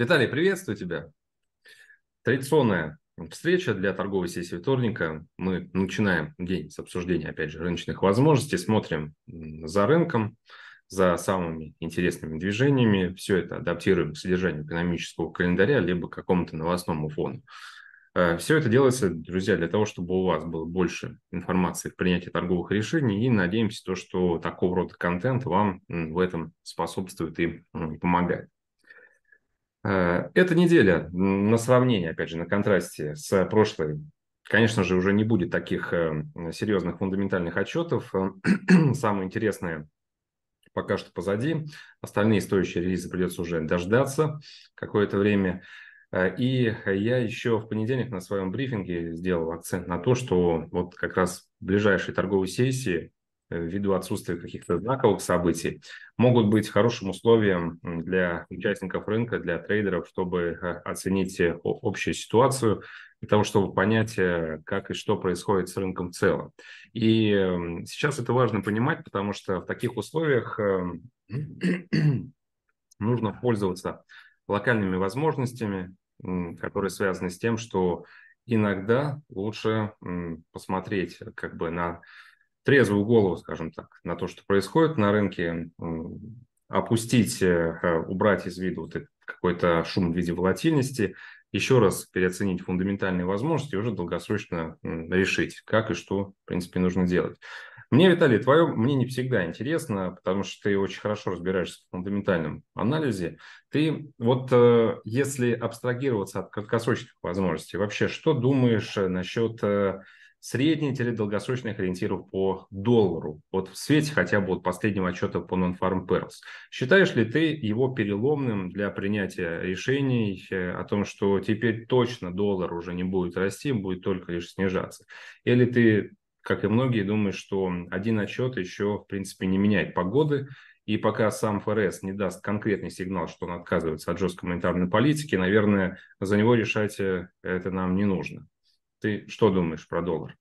Виталий, приветствую тебя. Традиционная встреча для торговой сессии вторника. Мы начинаем день с обсуждения, опять же, рыночных возможностей, смотрим за рынком, за самыми интересными движениями. Все это адаптируем к содержанию экономического календаря, либо к какому-то новостному фону. Э, Все это делается, друзья, для того, чтобы у вас было больше информации в принятии торговых решений, и надеемся, то, что такого рода контент вам в этом способствует и помогает. Э, Эта неделя на сравнение, опять же, на контрасте с прошлой, конечно же, уже не будет таких э, серьезных фундаментальных отчетов. Э, самое интересное пока что позади. Остальные стоящие релизы придется уже дождаться какое-то время. И я еще в понедельник на своем брифинге сделал акцент на то, что вот как раз в ближайшей торговой сессии Э, ввиду отсутствия каких-то знаковых событий, могут быть хорошим условием для участников рынка, для трейдеров, чтобы э, оценить э, общую ситуацию, для того, чтобы понять, как и что происходит с рынком в целом. И эм, сейчас это важно понимать, потому что в таких условиях эм, нужно пользоваться локальными возможностями, которые связаны с тем, что иногда лучше посмотреть как бы на трезвую голову, скажем так, на то, что происходит на рынке, опустить, э, убрать из виду вот какой-то шум в виде волатильности, еще раз переоценить фундаментальные возможности и уже долгосрочно решить, как и что, в принципе, нужно делать. Мне, Виталий, твое мнение всегда интересно, потому что ты очень хорошо разбираешься в фундаментальном анализе. Ты вот э, если абстрагироваться от краткосрочных возможностей, вообще что думаешь э, насчет средних-долгосрочных ориентиров по доллару, вот в свете хотя бы вот последнего отчета по Non-Farm Pearls. Считаешь ли ты его переломным для принятия решений э, о том, что теперь точно доллар уже не будет расти, будет только лишь снижаться? Или ты, как и многие, думаешь, что один отчет еще, в принципе, не меняет погоды, и пока сам ФРС не даст конкретный сигнал, что он отказывается от жесткой монетарной политики, наверное, за него решать э, это нам не нужно. Ты что думаешь про доллар?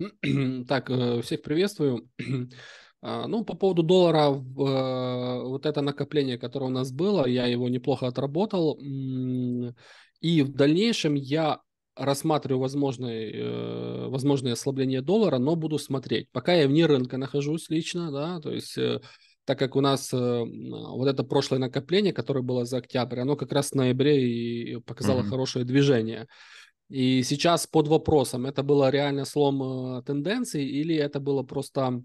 Так, э, всех приветствую. А, ну, по поводу доллара, э, вот это накопление, которое у нас было, я его неплохо отработал. И в дальнейшем я рассматриваю возможные, э, возможные ослабления доллара, но буду смотреть. Пока я вне рынка нахожусь лично, да, то есть так как у нас э, а, вот это прошлое накопление, которое было за октябрь, оно как раз в ноябре и показало mm-hmm. хорошее движение. И сейчас под вопросом, это было реально слом э, тенденции или это было просто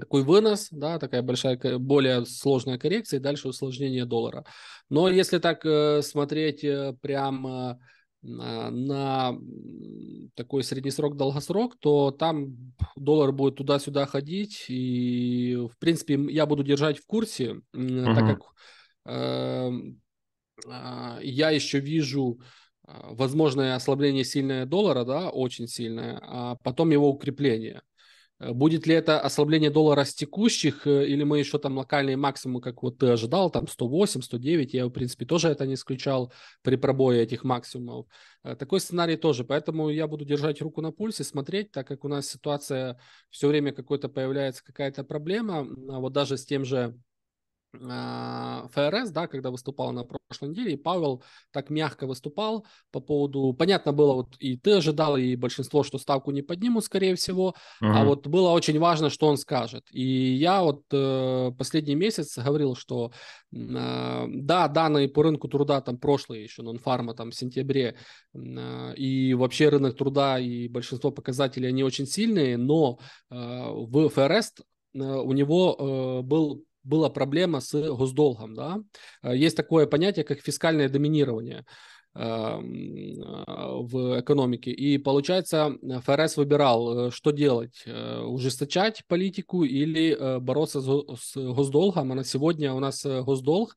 такой вынос, да, такая большая, более сложная коррекция и дальше усложнение доллара. Но если так э, смотреть э, прям на такой среднесрок, долгосрок, то там доллар будет туда-сюда ходить. И, в принципе, я буду держать в курсе, угу. так как э, э, я еще вижу а, возможное ослабление сильное доллара, да, очень сильное, а потом его укрепление. Э, будет ли это ослабление доллара с текущих, э, или мы еще там локальные максимумы, как вот ты ожидал, там 108, 109, я, в принципе, тоже это не исключал при пробое этих максимумов. Э, такой сценарий тоже, поэтому я буду держать руку на пульсе, смотреть, так как у нас ситуация все время какой-то появляется какая-то проблема, а вот даже с тем же а, ФРС, да, когда выступал на прошлой неделе, и Павел так мягко выступал по поводу, понятно было, вот и ты ожидал, и большинство, что ставку не поднимут, скорее всего, uh-huh. а вот было очень важно, что он скажет. И я вот э, последний месяц говорил, что э, да, данные по рынку труда там прошлые еще, нонфарма там в сентябре, э, и вообще рынок труда и большинство показателей, они очень сильные, но э, в ФРС э, у него э, был была проблема с госдолгом. Да? Э, есть такое понятие, как фискальное доминирование эм, э, в экономике. И получается, ФРС выбирал, э, что делать, ужесточать политику или бороться с госдолгом. А на сегодня у нас госдолг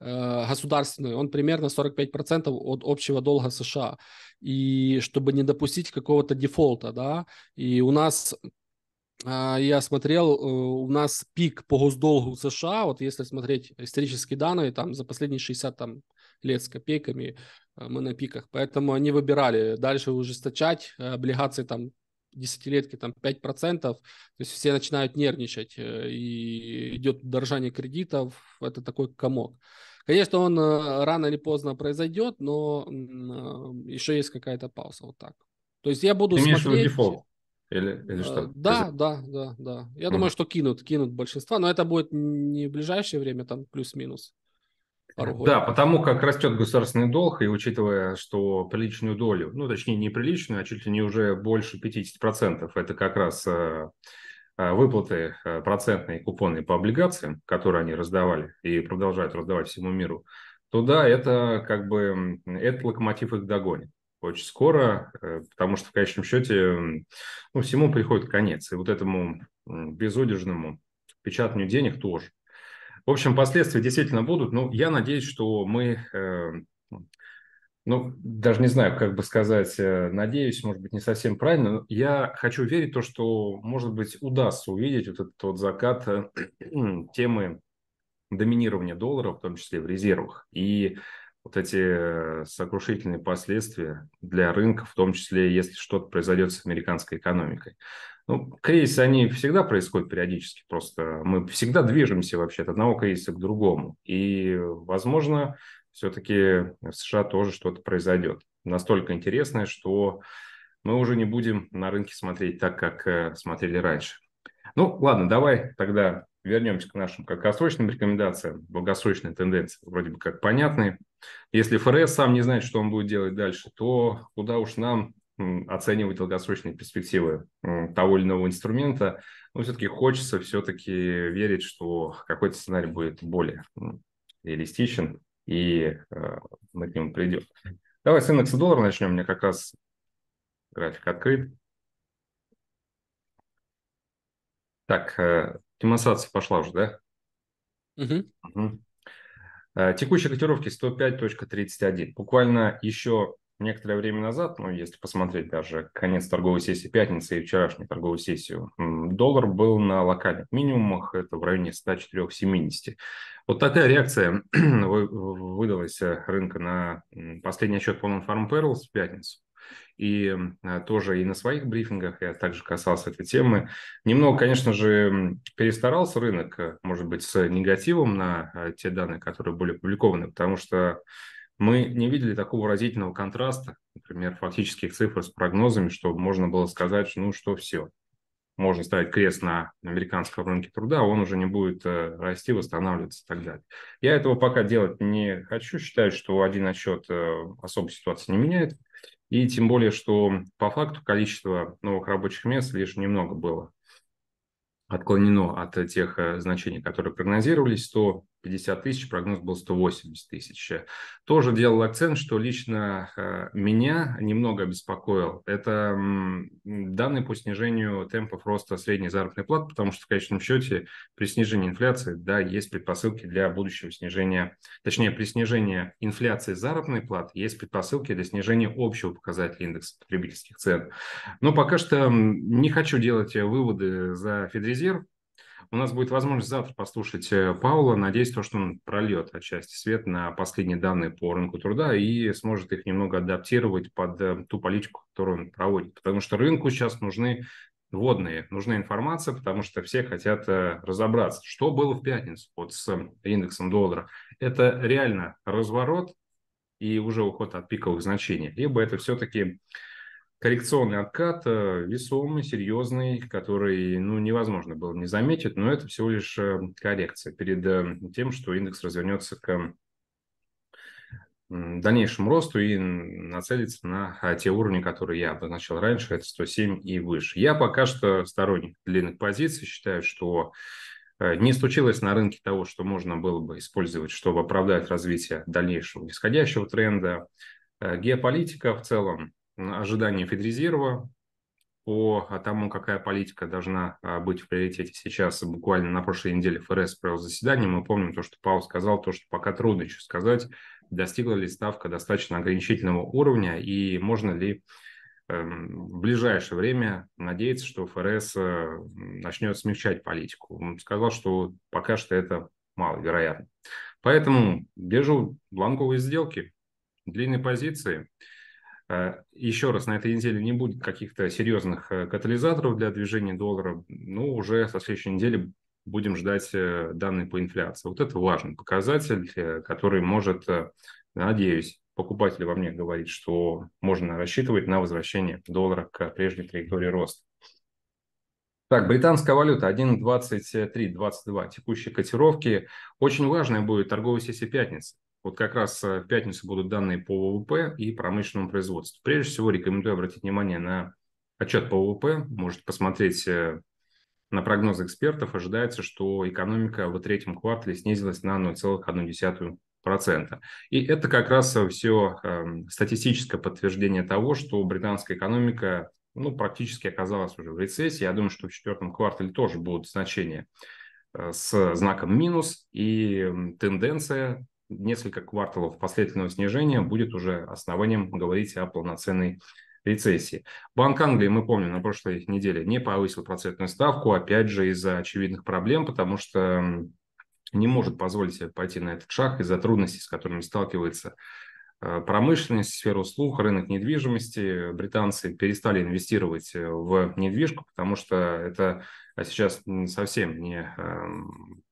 государственный, он примерно 45% от общего долга США. И чтобы не допустить какого-то дефолта, да, и у нас а, я смотрел, э, у нас пик по госдолгу в США, вот если смотреть исторические данные, там за последние 60 там, лет с копейками э, мы на пиках, поэтому они выбирали дальше ужесточать э, облигации там десятилетки там 5%, то есть все начинают нервничать, и идет дорожание кредитов, это такой комок. Конечно, он рано или поздно произойдет, но еще есть какая-то пауза, вот так. То есть я буду Ты смотреть... Дефолт. Или, или э, что? Да, Ты... да, да, да. Я угу. думаю, что кинут, кинут большинство, но это будет не в ближайшее время, там плюс-минус. Да, потому как растет государственный долг, и учитывая, что приличную долю, ну, точнее, не приличную, а чуть ли не уже больше 50%, это как раз э, э, выплаты процентные купоны по облигациям, которые они раздавали и продолжают раздавать всему миру, то да, это как бы этот локомотив их догонит очень скоро, э, потому что в конечном счете ну, всему приходит конец. И вот этому безудержному печатанию денег тоже. В общем, последствия действительно будут, но я надеюсь, что мы, э, ну, даже не знаю, как бы сказать, э, надеюсь, может быть, не совсем правильно, но я хочу верить в то, что, может быть, удастся увидеть вот этот вот закат темы доминирования доллара, в том числе в резервах. И вот эти э, сокрушительные последствия для рынка, в том числе, если что-то произойдет с американской экономикой. Ну, кризисы, они всегда происходят периодически, просто мы всегда движемся вообще от одного кризиса к другому. И, возможно, все-таки в США тоже что-то произойдет. Настолько интересное, что мы уже не будем на рынке смотреть так, как э, смотрели раньше. Ну, ладно, давай тогда вернемся к нашим краткосрочным рекомендациям, долгосрочные тенденции вроде бы как понятные. Если ФРС сам не знает, что он будет делать дальше, то куда уж нам оценивать долгосрочные перспективы того или иного инструмента, но все-таки хочется все-таки верить, что какой-то сценарий будет более реалистичен, и э, мы к нему придем. Давай с индекса доллара начнем. У меня как раз график открыт. Так, э, Демонстрация пошла уже, да? Угу. Угу. Текущие котировки 105.31. Буквально еще некоторое время назад, ну, если посмотреть даже конец торговой сессии пятницы и вчерашнюю торговую сессию, доллар был на локальных минимумах, это в районе 104,70. Вот такая реакция выдалась э, рынка на последний отчет по Non-Farm Perils в пятницу и а, тоже и на своих брифингах я также касался этой темы. Немного, конечно же, перестарался рынок, э, может быть, с негативом на э, те данные, которые были опубликованы, потому что мы не видели такого разительного контраста, например, фактических цифр с прогнозами, что можно было сказать, ну что все, можно ставить крест на американском рынке труда, а он уже не будет э, расти, восстанавливаться и так далее. Я этого пока делать не хочу, считаю, что один отчет особо ситуации не меняет. И тем более, что по факту количество новых рабочих мест лишь немного было отклонено от тех э, значений, которые прогнозировались, то 50 тысяч, прогноз был 180 тысяч. Тоже делал акцент, что лично э, меня немного обеспокоил. Это данные по снижению темпов роста средней заработной платы, потому что в конечном счете при снижении инфляции, да, есть предпосылки для будущего снижения, точнее, при снижении инфляции заработной платы есть предпосылки для снижения общего показателя индекса потребительских цен. Но пока что не хочу делать выводы за Федрезерв, у нас будет возможность завтра послушать э, Паула. Надеюсь, то, что он прольет отчасти свет на последние данные по рынку труда и сможет их немного адаптировать под э, ту политику, которую он проводит. Потому что рынку сейчас нужны водные, нужна информация, потому что все хотят э, разобраться, что было в пятницу вот с индексом доллара. Это реально разворот и уже уход от пиковых значений. Либо это все-таки коррекционный откат э, весомый, серьезный, который ну, невозможно было не заметить, но это всего лишь эм, коррекция перед эм, тем, что индекс развернется к эм, дальнейшему росту и нацелиться на а, те уровни, которые я обозначил раньше, это 107 и выше. Я пока что сторонник длинных позиций, считаю, что э, не случилось на рынке того, что можно было бы использовать, чтобы оправдать развитие дальнейшего нисходящего тренда. Э, геополитика в целом ожидания Федрезерва, по а, тому, какая политика должна а, быть в приоритете сейчас. Буквально на прошлой неделе ФРС провел заседание. Мы помним то, что Паул сказал, то, что пока трудно еще сказать, достигла ли ставка достаточно ограничительного уровня и можно ли эм, в ближайшее время надеяться, что ФРС э, начнет смягчать политику. Он сказал, что пока что это маловероятно. Поэтому держу бланковые сделки, длинные позиции – а, Еще раз, на этой неделе не будет каких-то серьезных э, катализаторов для движения доллара, но ну, уже со следующей недели будем ждать э, данные по инфляции. Вот это важный показатель, э, который может, надеюсь, покупатель во мне говорит, что можно рассчитывать на возвращение доллара к прежней траектории роста. Так, британская валюта 1.23.22, текущие котировки. Очень важная будет торговая сессия пятницы. Вот как раз э, в пятницу будут данные по ВВП и промышленному производству. Прежде всего, рекомендую обратить внимание на отчет по ВВП. Можете посмотреть э, на прогнозы экспертов. Ожидается, что экономика в третьем квартале снизилась на 0,1%. И это как раз э, все эм, статистическое подтверждение того, что британская экономика ну, практически оказалась уже в рецессии. Я думаю, что в четвертом квартале тоже будут значения с знаком минус, и тенденция несколько кварталов последовательного снижения будет уже основанием говорить о полноценной рецессии. Банк Англии, мы помним, на прошлой неделе не повысил процентную ставку, опять же, из-за очевидных проблем, потому что не может позволить себе пойти на этот шаг из-за трудностей, с которыми сталкивается э, промышленность, сфера услуг, рынок недвижимости. Британцы перестали инвестировать э, в недвижку, потому что это а сейчас совсем не эм,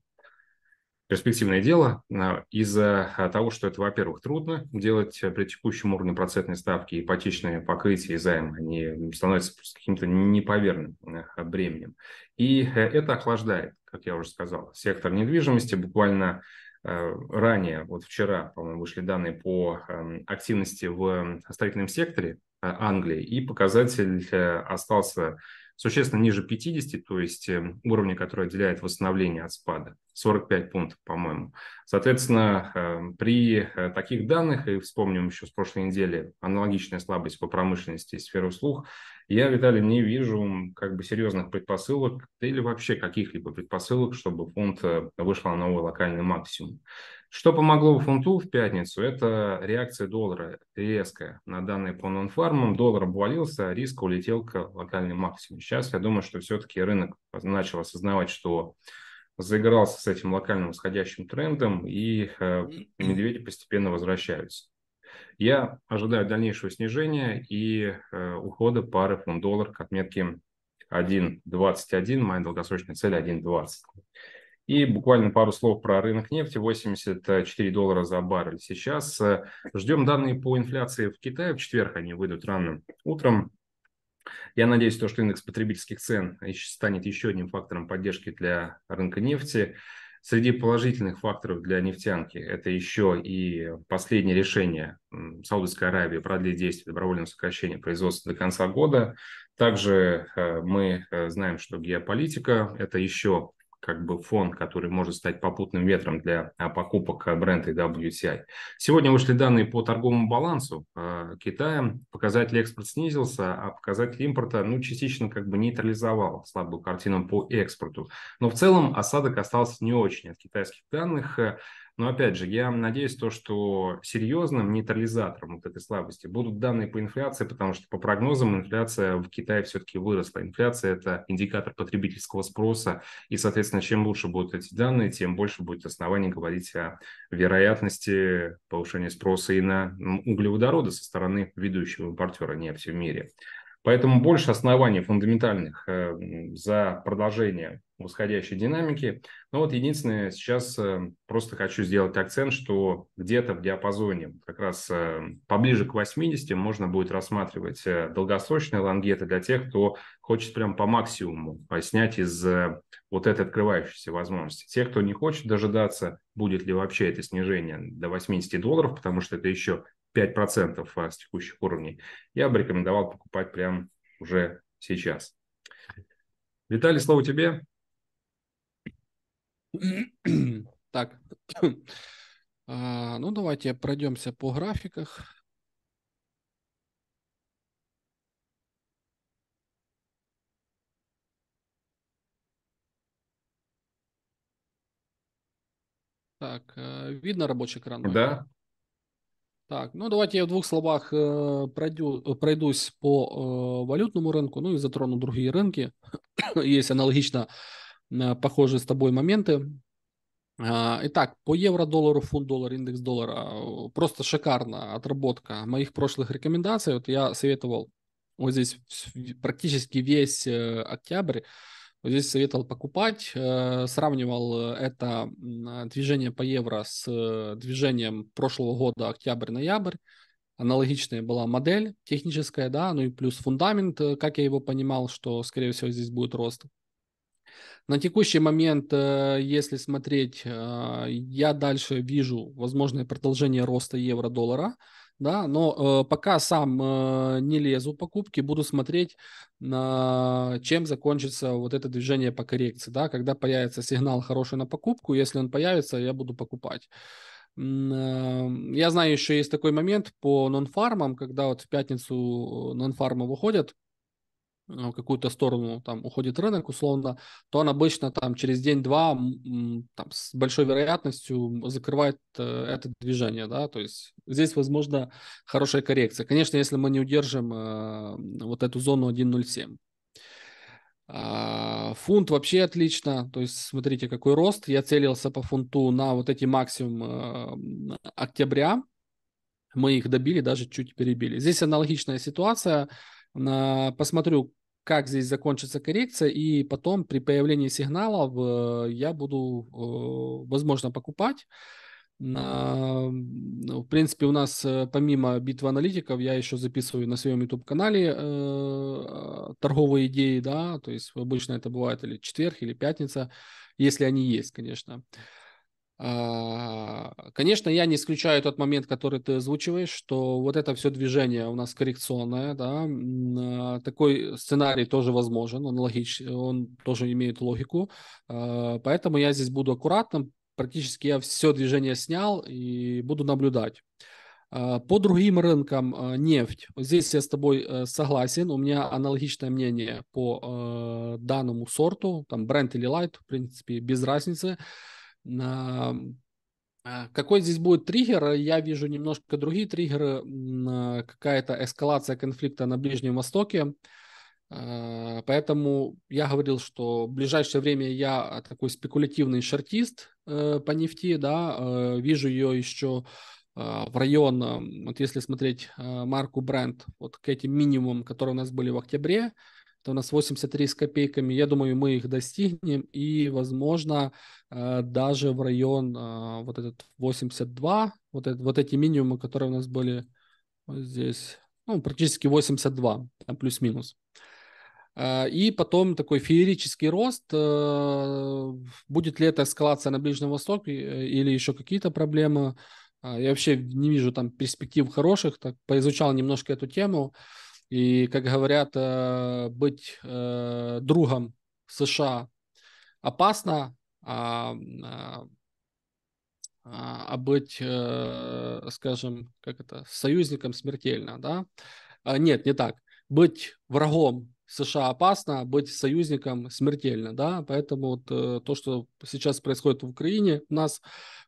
перспективное дело а, из-за а, того, что это, во-первых, трудно делать а, при текущем уровне процентной ставки ипотечные покрытия и займы, они становятся каким-то неповерным бременем. И э, это охлаждает, как я уже сказал, сектор недвижимости. Буквально ранее, вот вчера, по-моему, вышли данные по эм, активности в эм, строительном секторе Англии, и показатель э, остался существенно ниже 50, то есть эм, уровня, который отделяет восстановление от спада, 45 пунктов, по-моему. Соответственно, эм, при э, таких данных, и вспомним еще с прошлой недели аналогичная слабость по промышленности и сфере услуг, я, Виталий, не вижу как бы серьезных предпосылок или вообще каких-либо предпосылок, чтобы фонд э, вышел на новый локальный максимум. Что помогло фунту в пятницу? Это реакция доллара резкая на данные по нонфармам. Доллар обвалился, а риск улетел к локальным максимуму. Сейчас я думаю, что все-таки рынок начал осознавать, что заигрался с этим локальным восходящим трендом, и э, медведи постепенно возвращаются. Я ожидаю дальнейшего снижения и э, ухода пары фунт-доллар к отметке 1.21, моя долгосрочная цель 1.20. И буквально пару слов про рынок нефти. 84 доллара за баррель сейчас. Ждем данные по инфляции в Китае. В четверг они выйдут рано утром. Я надеюсь, то, что индекс потребительских цен станет еще одним фактором поддержки для рынка нефти. Среди положительных факторов для нефтянки это еще и последнее решение Саудовской Аравии продлить действие добровольного сокращения производства до конца года. Также э, мы э, знаем, что геополитика – это еще как бы фон, который может стать попутным ветром для а, покупок а, бренда WTI. Сегодня вышли данные по торговому балансу а, Китая. Показатель экспорт снизился, а показатель импорта ну, частично как бы нейтрализовал слабую картину по экспорту. Но в целом осадок остался не очень от китайских данных. Но опять же, я надеюсь, то, что серьезным нейтрализатором вот этой слабости будут данные по инфляции, потому что по прогнозам инфляция в Китае все-таки выросла. Инфляция – это индикатор потребительского спроса, и, соответственно, чем лучше будут эти данные, тем больше будет оснований говорить о вероятности повышения спроса и на углеводороды со стороны ведущего импортера нефти в мире. Поэтому больше оснований фундаментальных эм, за продолжение восходящей динамики. Но вот единственное, сейчас эм, просто хочу сделать акцент, что где-то в диапазоне как раз эм, поближе к 80 можно будет рассматривать э, долгосрочные лонгеты для тех, кто хочет прям по максимуму снять из э, вот этой открывающейся возможности. Те, кто не хочет дожидаться, будет ли вообще это снижение до 80 долларов, потому что это еще 5% а, с текущих уровней, я бы рекомендовал покупать прямо уже сейчас. Виталий, слово тебе. Так, а, ну давайте пройдемся по графиках. Так, э, видно рабочий экран? Да, так, ну давайте я в двух словах э, пройду, э, пройдусь по э, валютному рынку, ну и затрону другие рынки. Есть аналогично э, похожие с тобой моменты. Э, итак, по евро-доллару, фунт-доллар, индекс доллара. Просто шикарная отработка моих прошлых рекомендаций. Вот я советовал вот здесь практически весь э, октябрь здесь советовал покупать, э, сравнивал это э, движение по евро с э, движением прошлого года октябрь-ноябрь. Аналогичная была модель техническая, да, ну и плюс фундамент, как я его понимал, что, скорее всего, здесь будет рост. На текущий момент, если смотреть, я дальше вижу возможное продолжение роста евро-доллара да, но э, пока сам э, не лезу в покупки, буду смотреть, э, чем закончится вот это движение по коррекции, да, когда появится сигнал хороший на покупку, если он появится, я буду покупать. Э, я знаю, еще есть такой момент по нонфармам, когда вот в пятницу э, нонфармы выходят, ну, какую-то сторону там уходит рынок условно, то он обычно там через день-два там, с большой вероятностью закрывает э, это движение, да, то есть здесь возможно хорошая коррекция. Конечно, если мы не удержим э, вот эту зону 1.07. Э, а, фунт вообще отлично, то есть смотрите какой рост. Я целился по фунту на вот эти максимум э, октября, мы их добили, даже чуть перебили. Здесь аналогичная ситуация посмотрю, как здесь закончится коррекция, и потом при появлении сигналов я буду, э, возможно, покупать. Ну, в принципе, у нас э, помимо битвы аналитиков, я еще записываю на своем YouTube-канале э, торговые идеи, да, то есть обычно это бывает или четверг, или пятница, если они есть, конечно. Э, а, конечно, я не исключаю тот момент, который ты озвучиваешь, что вот это все движение у нас коррекционное, да, а, такой сценарий тоже возможен, он логич, он тоже имеет логику, а, поэтому я здесь буду аккуратным, практически я все движение снял и буду наблюдать. По другим рынкам нефть. Здесь я с тобой э, согласен. У меня аналогичное мнение по э, данному сорту. Там бренд или лайт, в принципе, без разницы. А, какой здесь будет триггер? Я вижу немножко другие триггеры. А, какая-то эскалация конфликта на Ближнем Востоке. А, поэтому я говорил, что в ближайшее время я такой спекулятивный шортист э, по нефти, да, э, вижу ее еще в район, вот если смотреть марку бренд, вот к этим минимумам, которые у нас были в октябре, это у нас 83 с копейками. Я думаю, мы их достигнем и, возможно, э, даже в район э, вот этот 82, вот, это, вот эти минимумы, которые у нас были вот здесь, ну, практически 82, плюс-минус. Э, и потом такой феерический рост. Будет ли это эскалация на Ближнем Востоке или еще какие-то проблемы? Я вообще не вижу там перспектив хороших, так поизучал немножко эту тему. И, как говорят, э, быть э, другом США опасно, а, а, а, а быть, э, скажем, как это, союзником смертельно, да? А, нет, не так. Быть врагом США опасно, а быть союзником смертельно, да, поэтому вот э, то, что сейчас происходит в Украине, у нас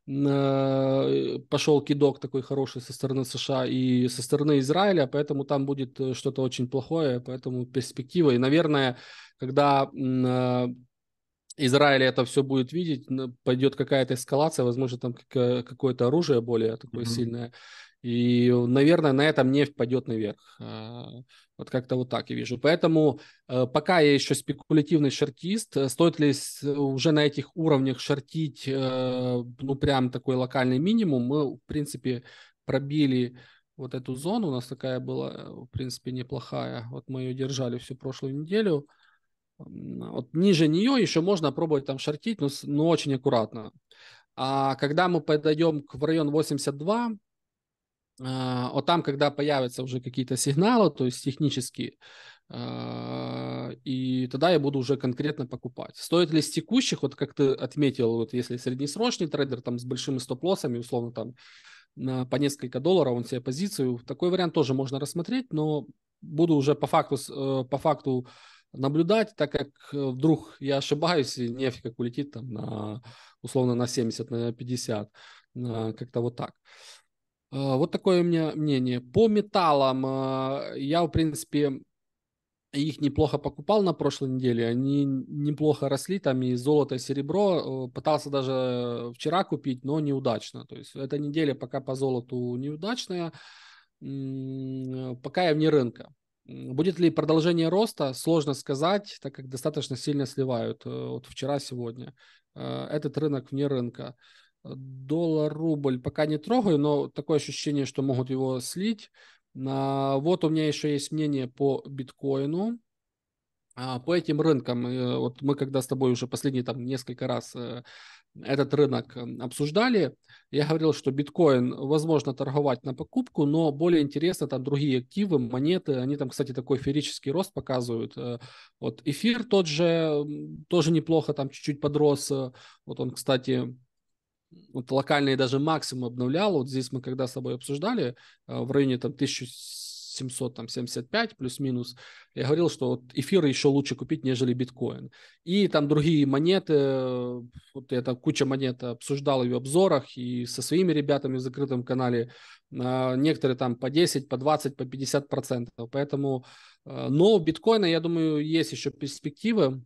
э, пошел кидок такой хороший со стороны США и со стороны Израиля, поэтому там будет э, что-то очень плохое, поэтому перспектива, и, наверное, когда Израиль это все будет видеть, пойдет какая-то эскалация, возможно, там какое-то оружие более такое mm-hmm. сильное. И, наверное, на этом нефть пойдет наверх. Э, вот как-то вот так я вижу. Поэтому э, пока я еще спекулятивный шортист. Э, стоит ли уже на этих уровнях шортить, ну, прям такой локальный минимум? Мы, в принципе, пробили вот эту зону. У нас такая была, в принципе, неплохая. Вот мы ее держали всю прошлую неделю. А вот ниже нее еще можно пробовать там шортить, но, но очень аккуратно. А когда мы подойдем к, в район 82, а, вот там, когда появятся уже какие-то сигналы, то есть технические, а, и тогда я буду уже конкретно покупать. Стоит ли с текущих, вот как ты отметил, вот если среднесрочный трейдер там с большими стоп-лоссами, условно там на, по несколько долларов он себе позицию, такой вариант тоже можно рассмотреть, но буду уже по факту, э, по факту наблюдать, так как э, вдруг я ошибаюсь, и нефть как улетит там на, условно на 70, на 50, на, как-то вот так. Э, вот такое у меня мнение. По металлам э, я, в принципе, их неплохо покупал на прошлой неделе. Они неплохо росли, там и золото, и серебро. Э, пытался даже вчера купить, но неудачно. То есть эта неделя пока по золоту неудачная, пока я вне рынка. Будет ли продолжение роста, сложно сказать, так как достаточно сильно сливают вот вчера-сегодня. Этот рынок вне рынка доллар-рубль пока не трогаю, но такое ощущение, что могут его слить. А, вот у меня еще есть мнение по биткоину. А, по этим рынкам, э, вот мы когда с тобой уже последние там несколько раз э, этот рынок э, обсуждали, я говорил, что биткоин возможно торговать на покупку, но более интересно там другие активы, монеты, они там, кстати, такой феерический рост показывают. Вот эфир тот же, тоже неплохо там чуть-чуть подрос. Вот он, кстати, вот локальные даже максимум обновлял. Вот здесь мы когда с тобой обсуждали, а, в районе там 1775 плюс-минус, я говорил, что вот эфир еще лучше купить, нежели биткоин. И там другие монеты, э, вот я там куча монет а, обсуждал и в обзорах, и со своими ребятами в закрытом канале, а, некоторые там по 10, по 20, по 50 процентов. Поэтому, но у биткоина, я думаю, есть еще перспективы,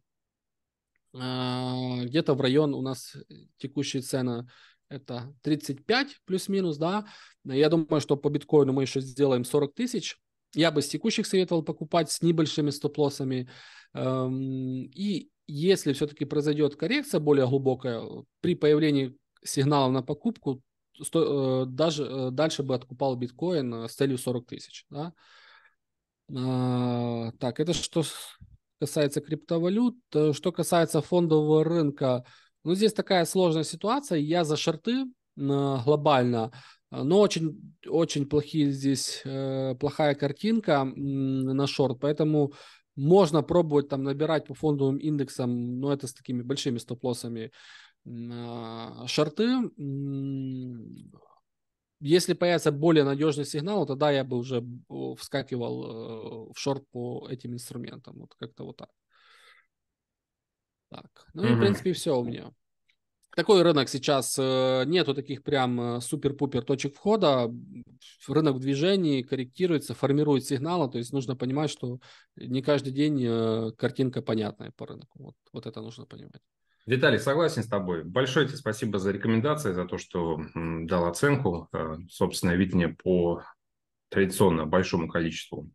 а, где-то в район у нас э, текущая цена это 35 плюс-минус, да. Я думаю, что по биткоину мы еще сделаем 40 тысяч. Я бы с текущих советовал покупать с небольшими стоп-лоссами. Эм, и если все-таки произойдет коррекция более глубокая, э, при появлении сигнала на покупку, э, даже дальше бы откупал биткоин с целью 40 тысяч. Да? А, так, это что касается криптовалют. Э, что касается фондового рынка, ну здесь такая сложная ситуация. Я за шорты э, глобально, э, но очень, очень плохие здесь, плохая картинка на шорт, поэтому можно пробовать там набирать по фондовым индексам, но это с такими большими стоп-лоссами шорты если появится более надежный сигнал, тогда я бы уже э, вскакивал э, в шорт по этим инструментам. Вот как-то вот так. Так. Ну mm-hmm. и, в принципе, все у меня. Такой рынок сейчас. Э, нету таких прям супер-пупер точек входа. Рынок в движении, корректируется, формирует сигналы. То есть нужно понимать, что не каждый день картинка понятная по рынку. Вот, вот это нужно понимать. Виталий, согласен с тобой. Большое тебе спасибо за рекомендации, за то, что дал оценку, э, собственное видение по традиционно большому количеству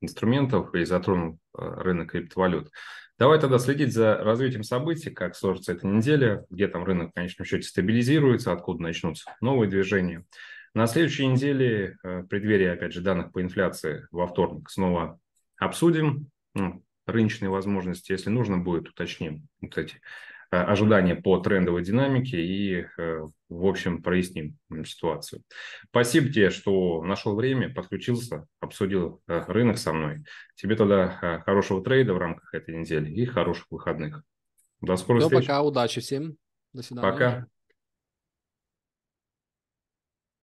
инструментов и затронул э, рынок криптовалют. Давай тогда следить за развитием событий, как сложится эта неделя, где там рынок в конечном счете стабилизируется, откуда начнутся новые движения. На следующей неделе, в э, преддверии, опять же, данных по инфляции во вторник снова обсудим рыночные возможности. Если нужно будет, уточним вот эти Э, ожидания по трендовой динамике и, э, в общем, проясним ситуацию. Спасибо тебе, что нашел время, подключился, обсудил э, рынок со мной. Тебе тогда хорошего трейда в рамках этой недели и хороших выходных. До скорой Все, встречи. Пока, удачи всем. До свидания. Пока.